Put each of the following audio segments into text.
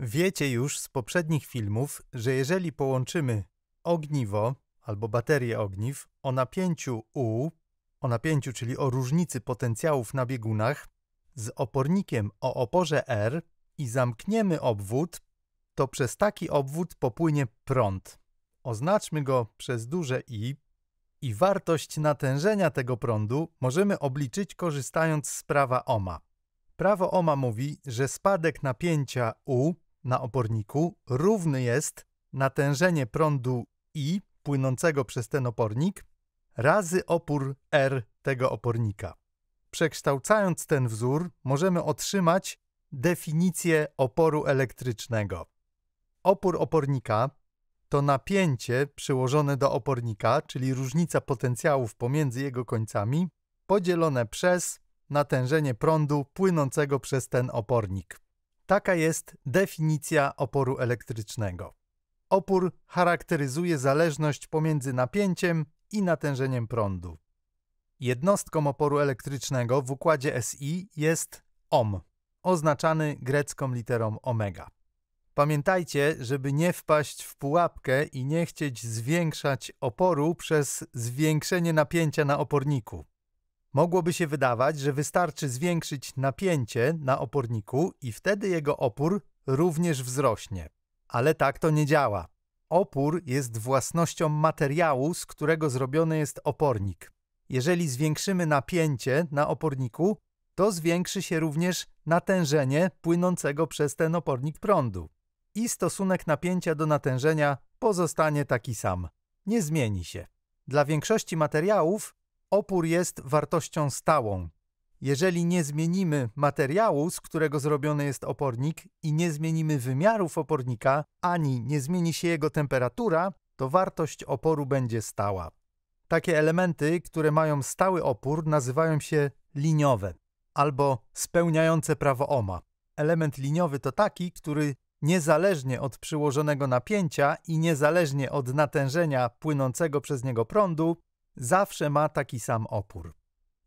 Wiecie już z poprzednich filmów, że jeżeli połączymy ogniwo albo baterię ogniw o napięciu U, o napięciu, czyli o różnicy potencjałów na biegunach, z opornikiem o oporze R i zamkniemy obwód, to przez taki obwód popłynie prąd. Oznaczmy go przez duże I i wartość natężenia tego prądu możemy obliczyć korzystając z prawa Ohma. Prawo Ohma mówi, że spadek napięcia U na oporniku równy jest natężenie prądu I płynącego przez ten opornik razy opór R tego opornika. Przekształcając ten wzór, możemy otrzymać definicję oporu elektrycznego. Opór opornika to napięcie przyłożone do opornika, czyli różnica potencjałów pomiędzy jego końcami, podzielone przez natężenie prądu płynącego przez ten opornik. Taka jest definicja oporu elektrycznego. Opór charakteryzuje zależność pomiędzy napięciem i natężeniem prądu. Jednostką oporu elektrycznego w układzie SI jest ohm, oznaczany grecką literą omega. Pamiętajcie, żeby nie wpaść w pułapkę i nie chcieć zwiększać oporu przez zwiększenie napięcia na oporniku. Mogłoby się wydawać, że wystarczy zwiększyć napięcie na oporniku i wtedy jego opór również wzrośnie. Ale tak to nie działa. Opór jest własnością materiału, z którego zrobiony jest opornik. Jeżeli zwiększymy napięcie na oporniku, to zwiększy się również natężenie płynącego przez ten opornik prądu. I stosunek napięcia do natężenia pozostanie taki sam. Nie zmieni się. Dla większości materiałów Opór jest wartością stałą. Jeżeli nie zmienimy materiału, z którego zrobiony jest opornik, i nie zmienimy wymiarów opornika, ani nie zmieni się jego temperatura, to wartość oporu będzie stała. Takie elementy, które mają stały opór, nazywają się liniowe albo spełniające prawo Ohma. Element liniowy to taki, który niezależnie od przyłożonego napięcia i niezależnie od natężenia płynącego przez niego prądu, zawsze ma taki sam opór.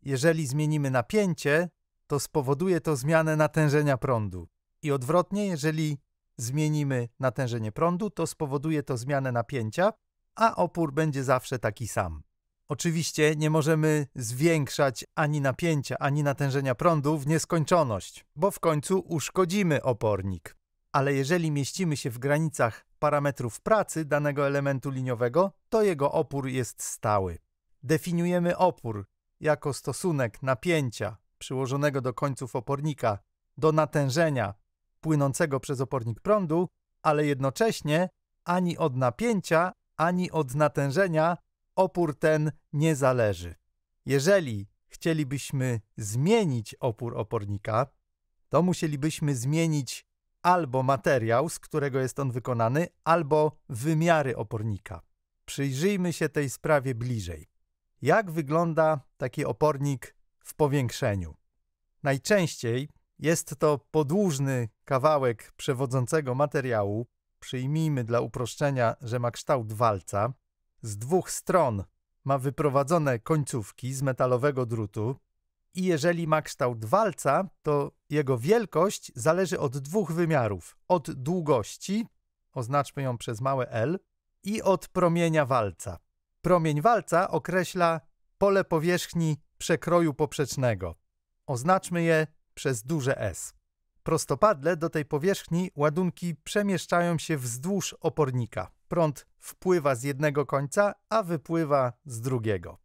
Jeżeli zmienimy napięcie, to spowoduje to zmianę natężenia prądu. I odwrotnie, jeżeli zmienimy natężenie prądu, to spowoduje to zmianę napięcia, a opór będzie zawsze taki sam. Oczywiście nie możemy zwiększać ani napięcia, ani natężenia prądu w nieskończoność, bo w końcu uszkodzimy opornik. Ale jeżeli mieścimy się w granicach parametrów pracy danego elementu liniowego, to jego opór jest stały definiujemy opór jako stosunek napięcia przyłożonego do końców opornika do natężenia płynącego przez opornik prądu, ale jednocześnie ani od napięcia, ani od natężenia opór ten nie zależy. Jeżeli chcielibyśmy zmienić opór opornika, to musielibyśmy zmienić albo materiał, z którego jest on wykonany, albo wymiary opornika. Przyjrzyjmy się tej sprawie bliżej jak wygląda taki opornik w powiększeniu. Najczęściej jest to podłużny kawałek przewodzącego materiału, przyjmijmy dla uproszczenia, że ma kształt walca, z dwóch stron ma wyprowadzone końcówki z metalowego drutu i jeżeli ma kształt walca, to jego wielkość zależy od dwóch wymiarów: od długości, oznaczmy ją przez małe L, i od promienia walca. Promień walca określa pole powierzchni przekroju poprzecznego. Oznaczmy je przez duże S. Prostopadle do tej powierzchni ładunki przemieszczają się wzdłuż opornika. Prąd wpływa z jednego końca, a wypływa z drugiego.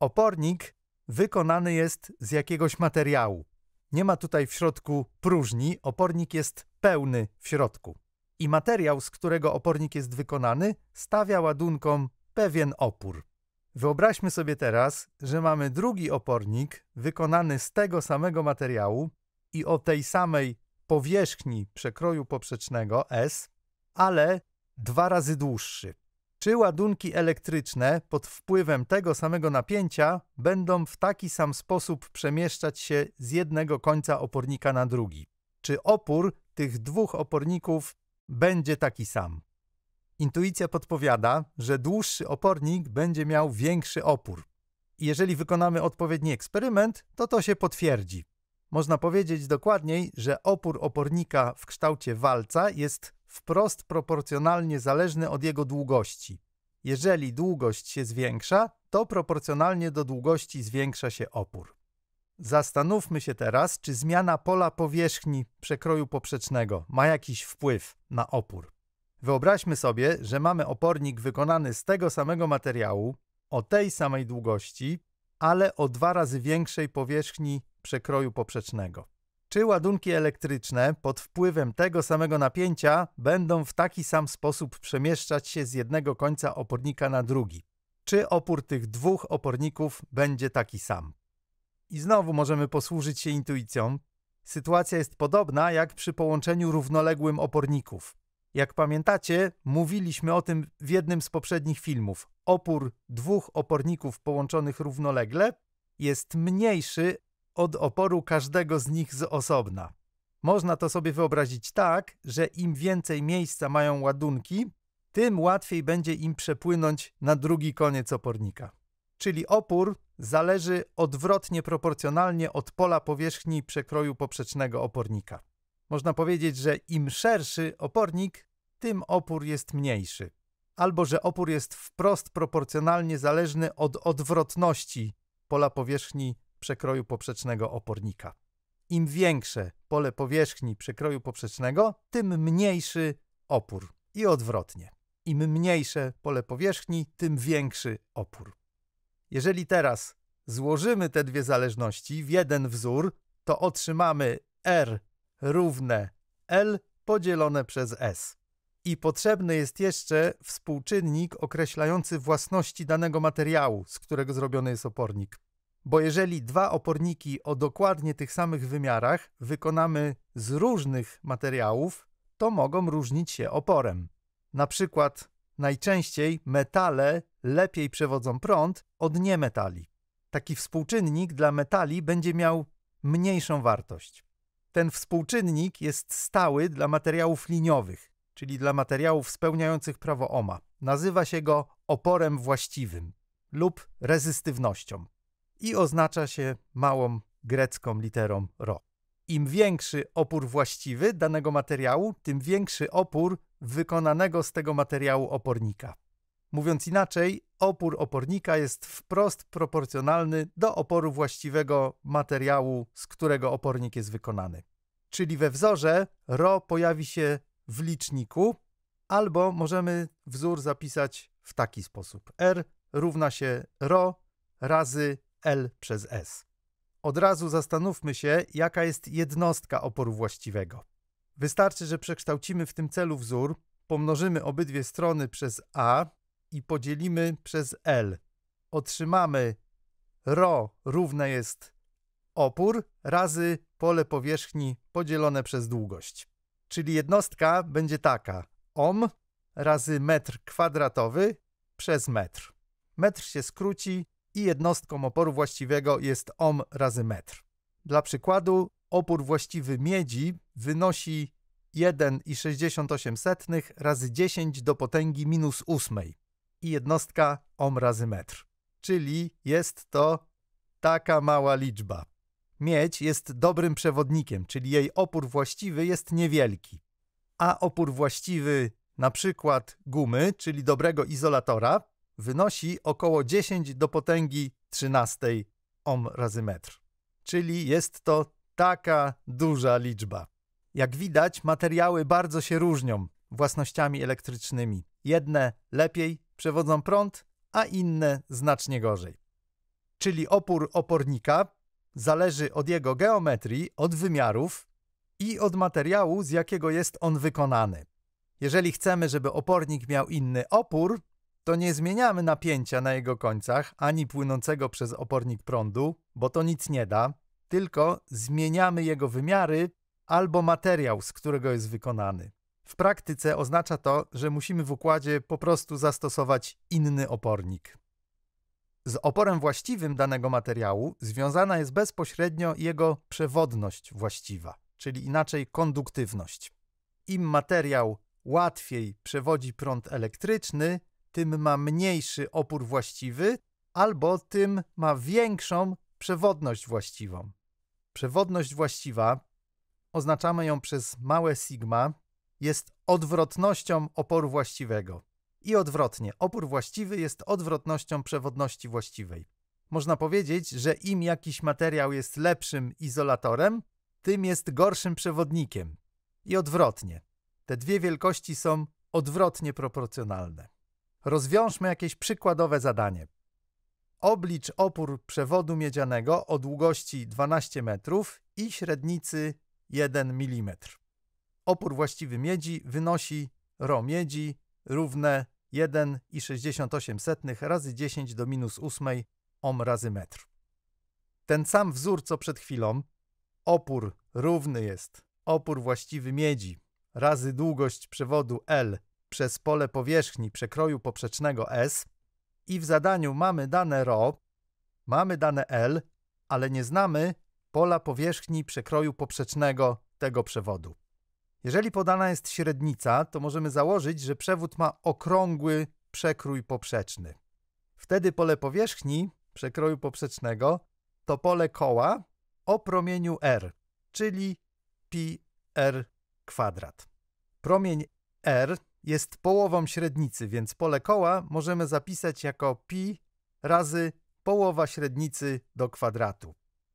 Opornik wykonany jest z jakiegoś materiału. Nie ma tutaj w środku próżni, opornik jest pełny w środku. I materiał, z którego opornik jest wykonany, stawia ładunkom pewien opór. Wyobraźmy sobie teraz, że mamy drugi opornik wykonany z tego samego materiału i o tej samej powierzchni przekroju poprzecznego S, ale dwa razy dłuższy. Czy ładunki elektryczne pod wpływem tego samego napięcia będą w taki sam sposób przemieszczać się z jednego końca opornika na drugi? Czy opór tych dwóch oporników będzie taki sam? Intuicja podpowiada, że dłuższy opornik będzie miał większy opór. Jeżeli wykonamy odpowiedni eksperyment, to to się potwierdzi. Można powiedzieć dokładniej, że opór opornika w kształcie walca jest wprost proporcjonalnie zależny od jego długości. Jeżeli długość się zwiększa, to proporcjonalnie do długości zwiększa się opór. Zastanówmy się teraz, czy zmiana pola powierzchni przekroju poprzecznego ma jakiś wpływ na opór. Wyobraźmy sobie, że mamy opornik wykonany z tego samego materiału, o tej samej długości, ale o dwa razy większej powierzchni przekroju poprzecznego. Czy ładunki elektryczne pod wpływem tego samego napięcia będą w taki sam sposób przemieszczać się z jednego końca opornika na drugi? Czy opór tych dwóch oporników będzie taki sam? I znowu możemy posłużyć się intuicją. Sytuacja jest podobna jak przy połączeniu równoległym oporników. Jak pamiętacie, mówiliśmy o tym w jednym z poprzednich filmów. Opór dwóch oporników połączonych równolegle jest mniejszy od oporu każdego z nich z osobna. Można to sobie wyobrazić tak, że im więcej miejsca mają ładunki, tym łatwiej będzie im przepłynąć na drugi koniec opornika. Czyli opór zależy odwrotnie proporcjonalnie od pola powierzchni przekroju poprzecznego opornika. Można powiedzieć, że im szerszy opornik, tym opór jest mniejszy. Albo że opór jest wprost proporcjonalnie zależny od odwrotności pola powierzchni przekroju poprzecznego opornika. Im większe pole powierzchni przekroju poprzecznego, tym mniejszy opór. I odwrotnie. Im mniejsze pole powierzchni, tym większy opór. Jeżeli teraz złożymy te dwie zależności w jeden wzór, to otrzymamy R równe L podzielone przez S. I potrzebny jest jeszcze współczynnik określający własności danego materiału, z którego zrobiony jest opornik. Bo jeżeli dwa oporniki o dokładnie tych samych wymiarach wykonamy z różnych materiałów, to mogą różnić się oporem. Na przykład najczęściej metale lepiej przewodzą prąd od niemetali. Taki współczynnik dla metali będzie miał mniejszą wartość. Ten współczynnik jest stały dla materiałów liniowych, czyli dla materiałów spełniających prawo OMA. Nazywa się go oporem właściwym lub rezystywnością i oznacza się małą grecką literą ρ. Im większy opór właściwy danego materiału, tym większy opór wykonanego z tego materiału opornika. Mówiąc inaczej, opór opornika jest wprost proporcjonalny do oporu właściwego materiału, z którego opornik jest wykonany. Czyli we wzorze ρ pojawi się w liczniku, albo możemy wzór zapisać w taki sposób. R równa się ρ razy L przez S. Od razu zastanówmy się, jaka jest jednostka oporu właściwego. Wystarczy, że przekształcimy w tym celu wzór, pomnożymy obydwie strony przez A, i podzielimy przez L. Otrzymamy ρ równe jest opór razy pole powierzchni podzielone przez długość. Czyli jednostka będzie taka ohm razy metr kwadratowy przez metr. Metr się skróci i jednostką oporu właściwego jest ohm razy metr. Dla przykładu opór właściwy miedzi wynosi 1,68 razy 10 do potęgi minus 8 i jednostka ohm razy metr. Czyli jest to taka mała liczba. Miedź jest dobrym przewodnikiem, czyli jej opór właściwy jest niewielki. A opór właściwy na przykład gumy, czyli dobrego izolatora, wynosi około 10 do potęgi 13 ohm razy metr. Czyli jest to taka duża liczba. Jak widać, materiały bardzo się różnią własnościami elektrycznymi. Jedne lepiej przewodzą prąd, a inne znacznie gorzej. Czyli opór opornika zależy od jego geometrii, od wymiarów i od materiału, z jakiego jest on wykonany. Jeżeli chcemy, żeby opornik miał inny opór, to nie zmieniamy napięcia na jego końcach ani płynącego przez opornik prądu, bo to nic nie da, tylko zmieniamy jego wymiary albo materiał, z którego jest wykonany. W praktyce oznacza to, że musimy w układzie po prostu zastosować inny opornik. Z oporem właściwym danego materiału związana jest bezpośrednio jego przewodność właściwa, czyli inaczej konduktywność. Im materiał łatwiej przewodzi prąd elektryczny, tym ma mniejszy opór właściwy, albo tym ma większą przewodność właściwą. Przewodność właściwa oznaczamy ją przez małe sigma, jest odwrotnością oporu właściwego. I odwrotnie, opór właściwy jest odwrotnością przewodności właściwej. Można powiedzieć, że im jakiś materiał jest lepszym izolatorem, tym jest gorszym przewodnikiem. I odwrotnie. Te dwie wielkości są odwrotnie proporcjonalne. Rozwiążmy jakieś przykładowe zadanie. Oblicz opór przewodu miedzianego o długości 12 metrów i średnicy 1 mm opór właściwy miedzi wynosi ρ miedzi równe 1,68 razy 10 do minus 8 ohm razy metr. Ten sam wzór co przed chwilą, opór równy jest opór właściwy miedzi razy długość przewodu L przez pole powierzchni przekroju poprzecznego S i w zadaniu mamy dane ρ, mamy dane L, ale nie znamy pola powierzchni przekroju poprzecznego tego przewodu. Jeżeli podana jest średnica, to możemy założyć, że przewód ma okrągły przekrój poprzeczny. Wtedy pole powierzchni przekroju poprzecznego to pole koła o promieniu r, czyli pi r kwadrat. Promień r jest połową średnicy, więc pole koła możemy zapisać jako pi razy połowa średnicy do kwadratu,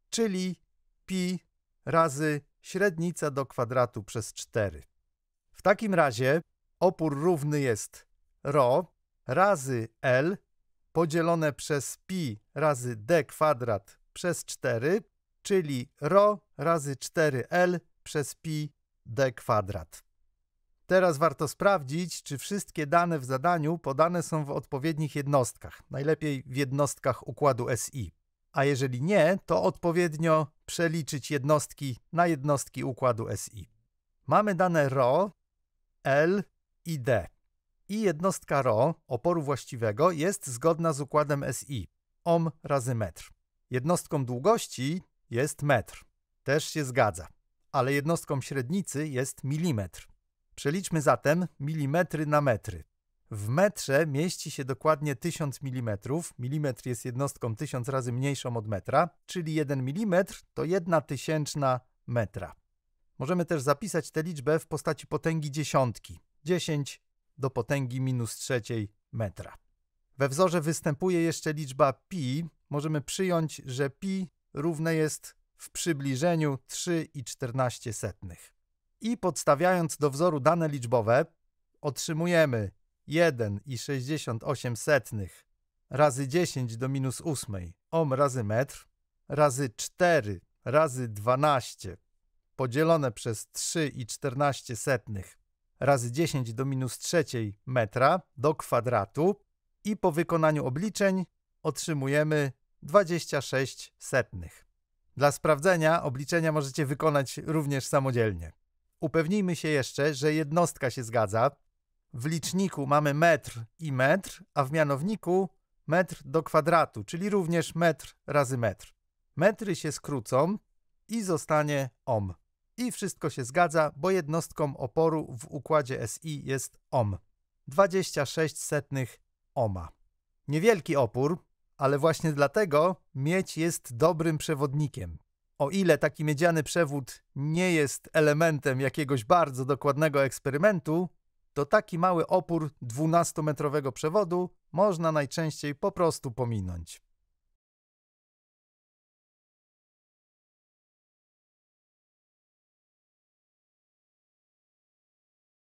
czyli pi razy średnica do kwadratu przez 4. W takim razie opór równy jest ρ razy L podzielone przez pi razy d kwadrat przez 4, czyli ρ razy 4L przez pi d kwadrat. Teraz warto sprawdzić, czy wszystkie dane w zadaniu podane są w odpowiednich jednostkach, najlepiej w jednostkach układu SI a jeżeli nie, to odpowiednio przeliczyć jednostki na jednostki układu SI. Mamy dane RO, L i D. I jednostka RO oporu właściwego jest zgodna z układem SI, ohm razy metr. Jednostką długości jest metr. Też się zgadza. Ale jednostką średnicy jest milimetr. Przeliczmy zatem milimetry na metry. W metrze mieści się dokładnie 1000 mm. Milimetr jest jednostką 1000 razy mniejszą od metra, czyli 1 mm to 1 tysięczna metra. Możemy też zapisać tę liczbę w postaci potęgi dziesiątki. 10 do potęgi minus trzeciej metra. We wzorze występuje jeszcze liczba pi. Możemy przyjąć, że pi równe jest w przybliżeniu 3,14. I podstawiając do wzoru dane liczbowe, otrzymujemy 1,68 razy 10 do minus 8 ohm razy metr razy 4 razy 12 podzielone przez 3,14 razy 10 do minus 3 metra do kwadratu i po wykonaniu obliczeń otrzymujemy 26 setnych. Dla sprawdzenia obliczenia możecie wykonać również samodzielnie. Upewnijmy się jeszcze, że jednostka się zgadza, w liczniku mamy metr i metr, a w mianowniku metr do kwadratu, czyli również metr razy metr. Metry się skrócą i zostanie ohm. I wszystko się zgadza, bo jednostką oporu w układzie SI jest ohm. 26 setnych ohma. Niewielki opór, ale właśnie dlatego miedź jest dobrym przewodnikiem. O ile taki miedziany przewód nie jest elementem jakiegoś bardzo dokładnego eksperymentu, to taki mały opór 12-metrowego przewodu można najczęściej po prostu pominąć.